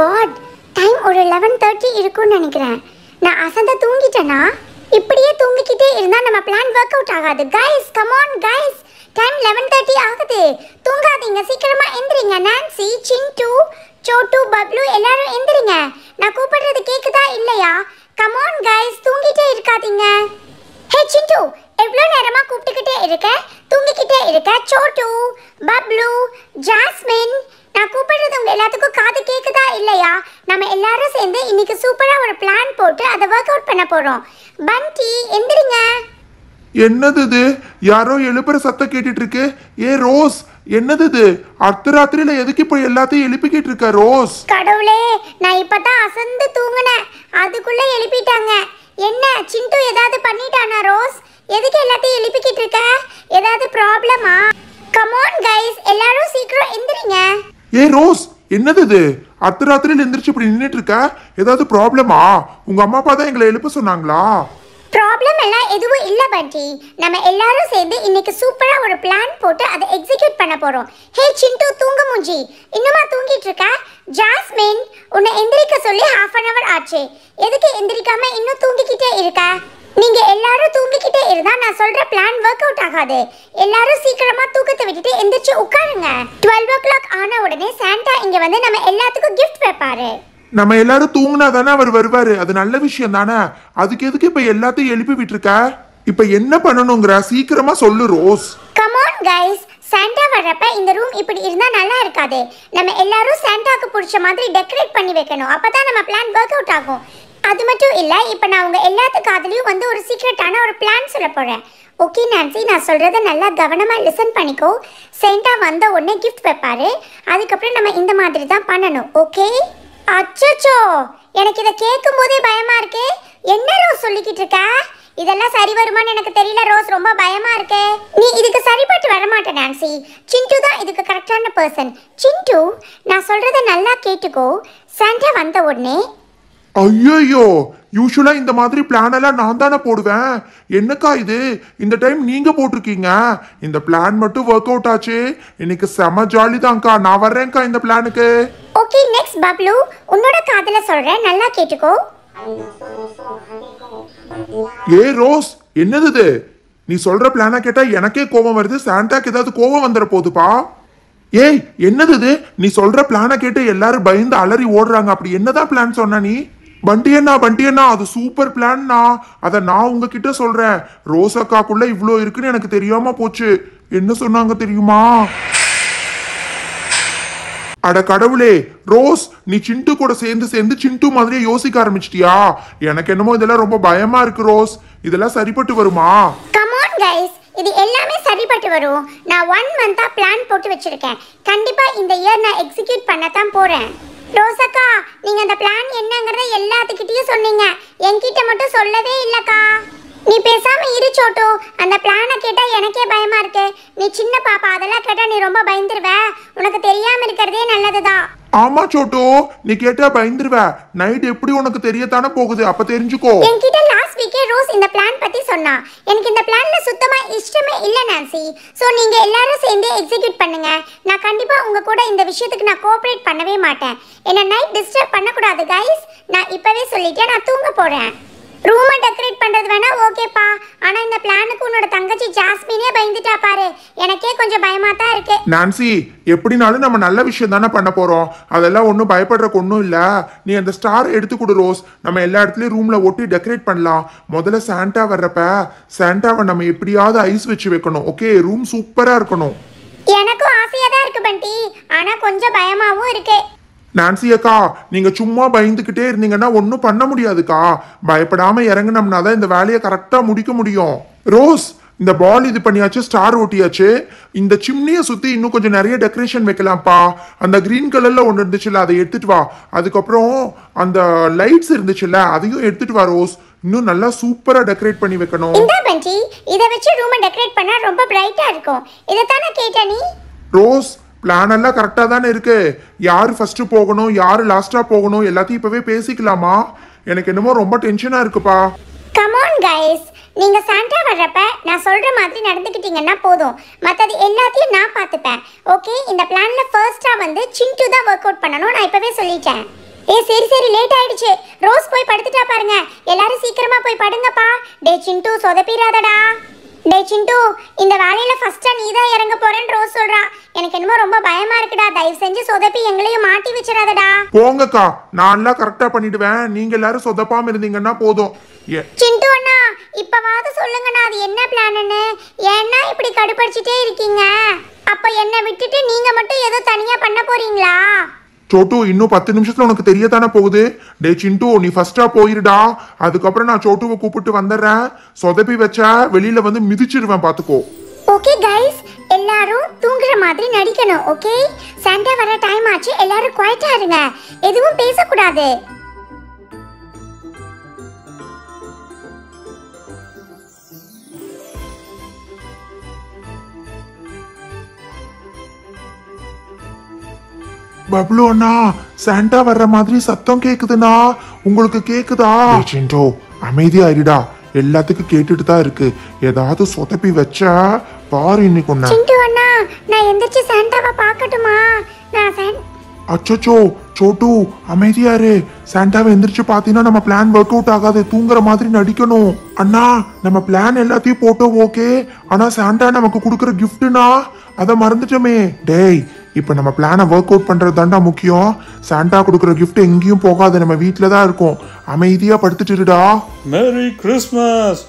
God time ஒரு eleven thirty இருக்கும்னு நினைக்கிறேன் நான் அசந்த தூங்கிட்டேன்னா இப்படியே தூங்கிக்கிட்டே இருந்தால் நம்ம பிளான் ஒர்க் அவுட் ஆகாது guys come on guys time eleven thirty ஆகுது தூங்காதீங்க சீக்கிரமா எந்திரிங்க நான்சி சின்டு சோட்டு பப்ளு எல்லாரும் எந்திரிங்க நான் கூப்பிடுறது கேட்குதா இல்லையா கமான் கைஸ் தூங்கிட்டே இருக்காதீங்க ஹே சின்டு எவ்வளோ நேரமாக கூப்பிட்டுக்கிட்டே இருக்க தூங்கிக்கிட்டே இருக்க சோட்டு பப்ளு ஜாஸ்மின் நான் கூப்பிடுறது உங்க எல்லாத்துக்கும் காது கேக்குதா இல்லையா நம்ம எல்லாரும் சேர்ந்து இன்னைக்கு சூப்பரா ஒரு பிளான் போட்டு அதை ஒர்க் அவுட் பண்ண போறோம் பண்டி எந்திரிங்க என்னது இது யாரோ எழுப்புற சத்தம் கேட்டுட்டு இருக்கு ஏ ரோஸ் என்னது இது அர்த்தராத்திரியில எதுக்கு போய் எல்லாத்தையும் எழுப்பிக்கிட்டு இருக்க ரோஸ் கடவுளே நான் இப்பதான் அசந்து தூங்கினேன் அதுக்குள்ள எழுப்பிட்டாங்க என்ன சிண்டு ஏதாவது பண்ணிட்டானா ரோஸ் எதுக்கு எல்லாத்தையும் எழுப்பிக்கிட்டு இருக்க ஏதாவது ப்ராப்ளமா கமோன் கைஸ் எல்லாரும் சீக்கிரம் எந்திரிங்க ஏ ரோஸ் என்னது இது அர்த்தராத்திரியில் எந்திரிச்சு இப்படி நின்றுட்டு இருக்க ஏதாவது ப்ராப்ளமா உங்க அம்மா அப்பா தான் எங்களை எழுப்ப சொன்னாங்களா ப்ராப்ளம் எல்லாம் எதுவும் இல்லை பண்டி நம்ம எல்லாரும் சேர்ந்து இன்னைக்கு சூப்பரா ஒரு பிளான் போட்டு அதை எக்ஸிக்யூட் பண்ண போறோம் ஹே சிண்டு தூங்க மூஞ்சி இன்னுமா தூங்கிட்டு இருக்க ஜாஸ்மின் உன்னை எந்திரிக்க சொல்லி ஹாஃப் அன் அவர் ஆச்சு எதுக்கு எந்திரிக்காம இன்னும் தூங்கிக்கிட்டே இருக்க நீங்க எல்லாரும் தூங்கிக்கிட்டே இருந்தா நான் சொல்ற பிளான் ஒர்க் அவுட் ஆகாது எல்லாரும் சீக்கிரமா தூக்கத்தை விட்டுட்டு எந்திரிச்சு உட்காருங்க டுவெல் ஓ கிளாக் ஆன உடனே சாண்டா இங்க வந்து நம்ம எல்லாத்துக்கும் கிஃப்ட் வைப்பாரு நம்ம எல்லாரும் தூங்கினா தானே அவர் வருவாரு அது நல்ல விஷயம் தானே அதுக்கு எதுக்கு இப்ப எல்லாத்தையும் எழுப்பி விட்டுருக்க இப்ப என்ன பண்ணணுங்கிற சீக்கிரமா சொல்லு ரோஸ் கமான் கைஸ் சாண்டா வர்றப்ப இந்த ரூம் இப்படி இருந்தா நல்லா இருக்காது நம்ம எல்லாரும் சாண்டாக்கு பிடிச்ச மாதிரி டெக்கரேட் பண்ணி வைக்கணும் அப்பதான் நம்ம பிளான் ஒர்க் அவுட் ஆகும் அது மட்டும் இல்லை இப்போ நான் உங்கள் எல்லாத்து காதலையும் வந்து ஒரு சீக்ரெட்டான ஒரு பிளான் சொல்ல போகிறேன் ஓகே நான்சி நான் சொல்கிறத நல்லா கவனமாக லிசன் பண்ணிக்கோ சென்டா வந்த உடனே கிஃப்ட் வைப்பாரு அதுக்கப்புறம் நம்ம இந்த மாதிரி தான் பண்ணணும் ஓகே அச்சோ எனக்கு இதை கேட்கும் போதே பயமாக இருக்கே என்ன ரோஸ் சொல்லிக்கிட்டு இருக்க இதெல்லாம் சரி வருமான்னு எனக்கு தெரியல ரோஸ் ரொம்ப பயமா இருக்கே நீ இதுக்கு சரிப்பட்டு வரமாட்ட நான்சி சிண்டு தான் இதுக்கு கரெக்டான பர்சன் சிண்டு நான் சொல்றத நல்லா கேட்டுக்கோ சண்டை வந்த உடனே ஐயோ யூஸ்வலாக இந்த மாதிரி பிளான் எல்லாம் நான் தானே போடுவேன் என்னக்கா இது இந்த டைம் நீங்கள் போட்டிருக்கீங்க இந்த பிளான் மட்டும் ஒர்க் அவுட் ஆச்சு இன்னைக்கு செம ஜாலி தான்க்கா நான் வர்றேன்க்கா இந்த பிளானுக்கு ஓகே நெக்ஸ்ட் பப்ளு உன்னோட காதல சொல்றேன் நல்லா கேட்டுக்கோ ஏ ரோஸ் என்னது இது நீ சொல்ற பிளானா கேட்டா எனக்கே கோபம் வருது சாண்டாக்கு ஏதாவது கோபம் வந்துட போகுதுப்பா ஏய் என்னது இது நீ சொல்ற பிளானை கேட்டு எல்லாரும் பயந்து அலறி ஓடுறாங்க அப்படி என்னதான் பிளான் சொன்ன நீ பண்டியண்ணா பண்டியண்ணா அது சூப்பர் பிளான்னா அதை நான் உங்ககிட்ட சொல்றேன் ரோசக்காக்குள்ள இவ்வளோ இருக்குன்னு எனக்கு தெரியாம போச்சு என்ன சொன்னாங்க தெரியுமா அட கடவுளே ரோஸ் நீ சிண்டு கூட சேர்ந்து சேர்ந்து சிண்டு மாதிரியே யோசிக்க ஆரம்பிச்சிட்டியா எனக்கு என்னமோ இதெல்லாம் ரொம்ப பயமா இருக்கு ரோஸ் இதெல்லாம் சரிப்பட்டு வருமா இது எல்லாமே சரிப்பட்டு வரும் நான் ஒன் மந்தா பிளான் போட்டு வச்சிருக்கேன் கண்டிப்பா இந்த இயர் நான் எக்ஸிக்யூட் பண்ண தான் போறேன் ரோசக்கா நீங்க அந்த பிளான் என்னங்கறத எல்லாத்துக்கிட்டயும் சொன்னீங்க என்கிட்ட மட்டும் சொல்லவே இல்லக்கா நீ பேசாம இரு சோட்டு அந்த பிளானை கேட்டா எனக்கே பயமா இருக்கு நீ சின்ன பாப்பா அதெல்லாம் கேட்டா நீ ரொம்ப பயந்துருவ உனக்கு தெரியாம இருக்கிறதே நல்லதுதான் ஆமா சோட்டோ நீ கேட்டா பயந்துருவ நைட் எப்படி உனக்கு தெரியத்தானே போகுது அப்ப தெரிஞ்சுக்கோ என்கிட்ட லாஸ்ட் வீக்கே ரோஸ் இந்த பிளான் பத்தி சொன்னா எனக்கு இந்த பிளான்ல சுத்தமா இஷ்டமே இல்ல நான்சி சோ நீங்க எல்லாரும் சேர்ந்து எக்ஸிக்யூட் பண்ணுங்க நான் கண்டிப்பா உங்க கூட இந்த விஷயத்துக்கு நான் கோஆபரேட் பண்ணவே மாட்டேன் என்ன நைட் டிஸ்டர்ப் பண்ணக்கூடாது கைஸ் நான் இப்பவே சொல்லிட்டேன் நான் தூங்க போறேன் ரூமை டெக்கரேட் பண்ணுறது வேணா ஓகேப்பா ஆனால் இந்த பிளானுக்கு உன்னோட தங்கச்சி ஜாஸ்மினே பயந்துட்டா பாரு எனக்கே கொஞ்சம் பயமாக தான் இருக்கு நான்சி எப்படினாலும் நம்ம நல்ல விஷயம் தானே பண்ண போகிறோம் அதெல்லாம் ஒன்றும் பயப்படுறக்கு ஒன்றும் இல்லை நீ அந்த ஸ்டார் எடுத்து கொடு ரோஸ் நம்ம எல்லா இடத்துலையும் ரூமில் ஒட்டி டெக்கரேட் பண்ணலாம் முதல்ல சாண்டா வர்றப்ப சாண்டாவை நம்ம எப்படியாவது ஐஸ் வச்சு வைக்கணும் ஓகே ரூம் சூப்பராக இருக்கணும் எனக்கும் ஆசையாக தான் இருக்கு பண்டி ஆனால் கொஞ்சம் பயமாகவும் இருக்கே நான்சி அக்கா நீங்க சும்மா பயந்துக்கிட்டே இருந்தீங்கன்னா ஒன்றும் பண்ண முடியாதுக்கா பயப்படாம இறங்கினோம்னா தான் இந்த வேலையை கரெக்டாக முடிக்க முடியும் ரோஸ் இந்த பால் இது பண்ணியாச்சு ஸ்டார் ஓட்டியாச்சு இந்த சிம்னியை சுற்றி இன்னும் கொஞ்சம் நிறைய டெக்கரேஷன் வைக்கலாம்ப்பா அந்த க்ரீன் கலரில் ஒன்று இருந்துச்சுல்ல அதை எடுத்துட்டு வா அதுக்கப்புறம் அந்த லைட்ஸ் இருந்துச்சுல்ல அதையும் எடுத்துட்டு வா ரோஸ் இன்னும் நல்லா சூப்பரா டெக்கரேட் பண்ணி வைக்கணும் இந்த பஞ்சி இத வச்சு டெக்கரேட் பண்ணா ரொம்ப பிரைட்டா இருக்கும் இத தான கேட்ட நீ ரோஸ் பிளான் கரெக்டாக தானே இருக்கு யார் ஃபஸ்ட்டு போகணும் யார் லாஸ்ட்டாக போகணும் எல்லாத்தையும் இப்போவே பேசிக்கலாமா எனக்கு என்னமோ ரொம்ப டென்ஷனாக இருக்குப்பா கமான் கைஸ் நீங்க சாண்டா வர்றப்ப நான் சொல்ற மாதிரி நடந்துக்கிட்டீங்கன்னா போதும் மற்றது எல்லாத்தையும் நான் பார்த்துப்பேன் ஓகே இந்த பிளான்ல ஃபர்ஸ்டா வந்து சிண்டு தான் ஒர்க் அவுட் பண்ணணும் நான் இப்பவே சொல்லிட்டேன் ஏ சரி சரி லேட் ஆயிடுச்சு ரோஸ் போய் படுத்துட்டா பாருங்க எல்லாரும் சீக்கிரமா போய் படுங்கப்பா டே சிண்டு சொதப்பிடாதடா டேய் சிண்டு இந்த வேலையில் ஃபஸ்ட்டாக நீ தான் இறங்க போகிறேன்னு ரோஸ் சொல்றா எனக்கு என்னமோ ரொம்ப பயமாக இருக்குடா தயவு செஞ்சு சொதப்பி எங்களையும் மாட்டி வச்சிடாதடா போங்கக்கா நான் எல்லாம் கரெக்டா பண்ணிடுவேன் நீங்க எல்லாரும் சொதப்பாம இருந்தீங்கன்னா போதும் சிண்டு அண்ணா இப்போ இப்பவாவது சொல்லுங்கண்ணா அது என்ன பிளான்னு ஏன்னா இப்படி கடுப்படிச்சிட்டே இருக்கீங்க அப்போ என்னை விட்டுட்டு நீங்கள் மட்டும் ஏதோ தனியாக பண்ண போகிறீங்களா சோட்டு இன்னும் பத்து நிமிஷத்துல உனக்கு தெரியத்தானே போகுது டே சிண்டு நீ ஃபர்ஸ்டா போயிருடா அதுக்கப்புறம் நான் சோட்டுவை கூப்பிட்டு வந்துடுறேன் சொதப்பி வச்சா வெளியில வந்து மிதிச்சிடுவேன் பாத்துக்கோ ஓகே கைஸ் எல்லாரும் தூங்குற மாதிரி நடிக்கணும் ஓகே சண்டே வர டைம் ஆச்சு எல்லாரும் குவைட்டா இருங்க எதுவும் பேசக்கூடாது பப்ளு அண்ணா சாண்டா வர்ற மாதிரி சத்தம் கேக்குதுண்ணா உங்களுக்கு கேக்குதா சிண்டோ அமைதியா இருடா எல்லாத்துக்கும் கேட்டுட்டு தான் இருக்கு ஏதாவது சொதப்பி வச்சா பாரு இன்னைக்கு ஒண்ணு சிண்டு அண்ணா நான் எந்திரிச்சு சாண்டாவை பார்க்கட்டுமா நான் சாண்டா அச்சோ சோட்டு அமைதியாரு சாண்டாவை எந்திரிச்சு பார்த்தீங்கன்னா நம்ம பிளான் ஒர்க் அவுட் ஆகாது தூங்குற மாதிரி நடிக்கணும் அண்ணா நம்ம பிளான் எல்லாத்தையும் போட்டோம் ஓகே ஆனா சாண்டா நமக்கு கொடுக்குற கிஃப்ட்னா அதை மறந்துட்டோமே டேய் இப்போ நம்ம பிளானை ஒர்க் அவுட் பண்ணுறது தாண்டா முக்கியம் சாண்டா கொடுக்குற கிஃப்ட் எங்கேயும் போகாது நம்ம வீட்டில் தான் இருக்கோம் அமைதியாக படுத்துட்டுடா மேரி கிறிஸ்மஸ்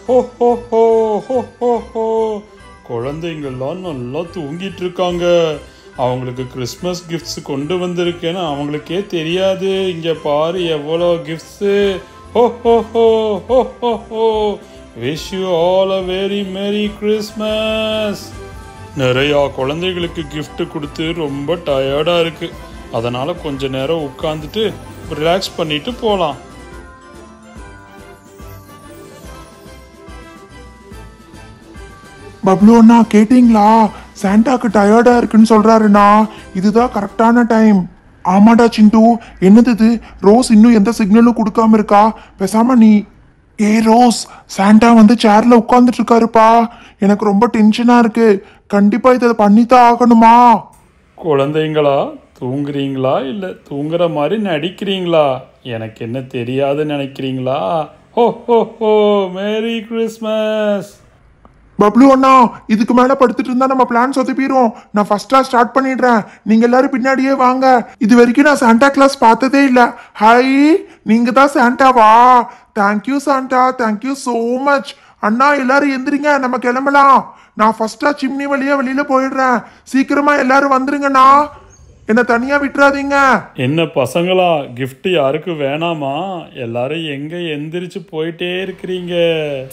குழந்தைங்கள்லாம் நல்லா தூங்கிட்டு இருக்காங்க அவங்களுக்கு கிறிஸ்மஸ் கிஃப்ட்ஸ் கொண்டு வந்திருக்கேன்னு அவங்களுக்கே தெரியாது இங்கே பாரு எவ்வளோ கிஃப்ட்ஸு ஓஹோ ஹோ ho ho ho ho wish you all a very merry Christmas நிறையா குழந்தைகளுக்கு கிஃப்ட் கொடுத்து ரொம்ப டயர்டாக இருக்குது அதனால் கொஞ்ச நேரம் உட்காந்துட்டு ரிலாக்ஸ் பண்ணிட்டு போகலாம் பப்ளுண்ணா கேட்டிங்களா சாண்டாக்கு டயர்டாக இருக்குன்னு சொல்கிறாருண்ணா இதுதான் கரெக்டான டைம் ஆமாடா சிண்டு என்னது இது ரோஸ் இன்னும் எந்த சிக்னலும் கொடுக்காம இருக்கா பேசாம நீ ஏ ரோஸ் சாண்டா வந்து சேர்ல உட்காந்துட்டு இருக்காருப்பா எனக்கு ரொம்ப டென்ஷனா இருக்கு கண்டிப்பா இதை பண்ணித்தான் ஆகணுமா குழந்தைங்களா தூங்குறீங்களா இல்லை தூங்குற மாதிரி நடிக்கிறீங்களா எனக்கு என்ன தெரியாதுன்னு நினைக்கிறீங்களா ஓ ஹோ ஹோ மேரி கிறிஸ்மஸ் பப்ளு அண்ணா இதுக்கு மேலே படுத்துட்டு இருந்தா நம்ம பிளான் சொதப்பிடும் நான் ஃபர்ஸ்டா ஸ்டார்ட் பண்ணிடுறேன் நீங்க எல்லாரும் பின்னாடியே வாங்க இது வரைக்கும் நான் சாண்டா கிளாஸ் பார்த்ததே இல்லை ஹாய் நீங்க தான் சாண்டாவா thank you Santa thank you so much அண்ணா எல்லாரும் எந்திரிங்க நம்ம கிளம்பலாம் நான் ஃபஸ்ட்டாக சிம்னி வழியாக வெளியில் போயிடுறேன் சீக்கிரமாக எல்லாரும் வந்துருங்கண்ணா என்னை தனியாக விட்டுறாதீங்க என்ன பசங்களா கிஃப்ட் யாருக்கு வேணாமா எல்லாரும் எங்கே எந்திரிச்சு போயிட்டே இருக்கிறீங்க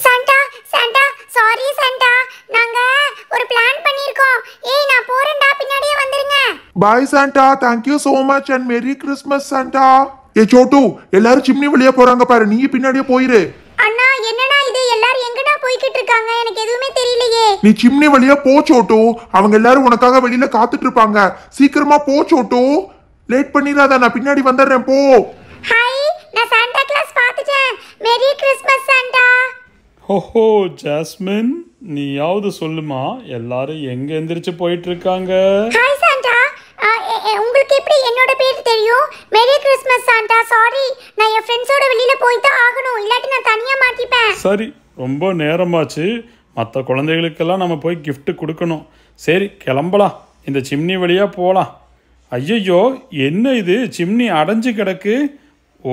சாண்டா சாண்டா சாரி சாண்டா நாங்க ஒரு பிளான் பண்ணிருக்கோம் ஏய் நான் போறேன்டா பின்னாடியே வந்துருங்க bye Santa thank you so much and merry Christmas Santa ஏ சோட்டு எல்லாரும் சிம்னி வழியா போறாங்க பாரு நீ பின்னாடியே போயிரு இருக்காங்க எனக்கு எதுவுமே தெரியலையே நீ சிம்னி வழியா போச்சோட்டோ அவங்க எல்லாரும் உனக்காக வெளியில காத்துட்டு இருப்பாங்க சீக்கிரமா போச்சோட்டோ லேட் பண்ணிடாத நான் பின்னாடி வந்துடுறேன் போ ஹாய் நான் சாண்டா கிளாஸ் பார்த்துட்டேன் மேரி கிறிஸ்மஸ் சாண்டா ஓஹோ ஜாஸ்மின் நீயாவது சொல்லுமா எல்லாரும் எங்க எந்திரிச்சு போயிட்டு இருக்காங்க ஹாய் சாண்டா உங்களுக்கு எப்படி என்னோட பேர் தெரியும் மேரி கிறிஸ்மஸ் சாண்டா சாரி நான் என் ஃப்ரெண்ட்ஸோட வெளியில போய் தான் ஆகணும் இல்லாட்டி நான் தனியா மாட்டிப்பேன் சரி ரொம்ப நேரமாச்சு மற்ற குழந்தைகளுக்கெல்லாம் நம்ம போய் கிஃப்ட்டு கொடுக்கணும் சரி கிளம்பலாம் இந்த சிம்னி வழியாக போகலாம் ஐயையோ என்ன இது சிம்னி அடைஞ்சு கிடக்கு ஓ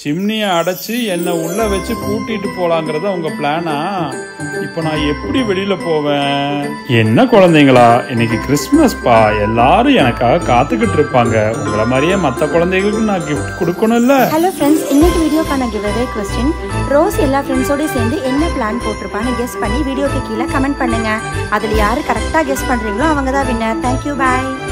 சிம்னியை அடைச்சி என்னை உள்ளே வச்சு கூட்டிட்டு போகலாங்கிறது உங்கள் பிளானா இப்போ நான் எப்படி வெளியில் போவேன் என்ன குழந்தைங்களா இன்னைக்கு கிறிஸ்மஸ்ப்பா எல்லாரும் எனக்காக காத்துக்கிட்டு இருப்பாங்க உங்களை மாதிரியே மற்ற குழந்தைகளுக்கு நான் கிஃப்ட் கொடுக்கணும்ல ஹலோ ஃப்ரெண்ட்ஸ் இன்னைக்கு வீடியோக்கான அவே क्वेश्चन ரோஸ் எல்லா ஃப்ரெண்ட்ஸோடய சேர்ந்து என்ன பிளான் போட்டிருப்பான்னு கெஸ் பண்ணி வீடியோக்கு கீழே கமெண்ட் பண்ணுங்க அதில் யார் கரெக்டாக கெஸ் பண்ணுறீங்களோ அவங்க தான் வின்னர் यू பை